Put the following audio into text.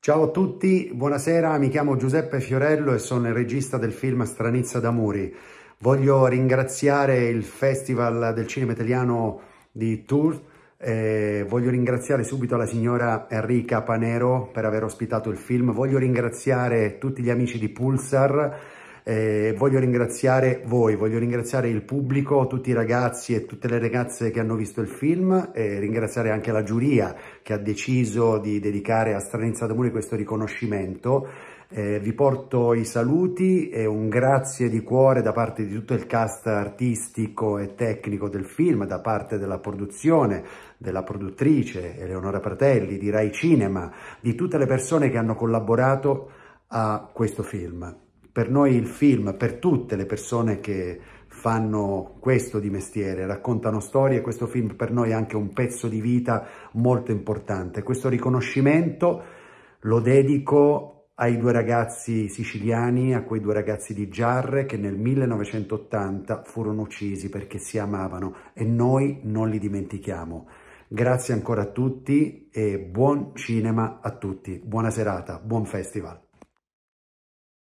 Ciao a tutti, buonasera, mi chiamo Giuseppe Fiorello e sono il regista del film Stranizza d'Amuri. Voglio ringraziare il Festival del Cinema Italiano di Tours, eh, voglio ringraziare subito la signora Enrica Panero per aver ospitato il film, voglio ringraziare tutti gli amici di Pulsar, eh, voglio ringraziare voi, voglio ringraziare il pubblico, tutti i ragazzi e tutte le ragazze che hanno visto il film, eh, ringraziare anche la giuria che ha deciso di dedicare a Stranenza d'Amore questo riconoscimento. Eh, vi porto i saluti e un grazie di cuore da parte di tutto il cast artistico e tecnico del film, da parte della produzione, della produttrice Eleonora Pratelli, di Rai Cinema, di tutte le persone che hanno collaborato a questo film per noi il film, per tutte le persone che fanno questo di mestiere, raccontano storie, questo film per noi è anche un pezzo di vita molto importante. Questo riconoscimento lo dedico ai due ragazzi siciliani, a quei due ragazzi di Giarre che nel 1980 furono uccisi perché si amavano e noi non li dimentichiamo. Grazie ancora a tutti e buon cinema a tutti, buona serata, buon festival.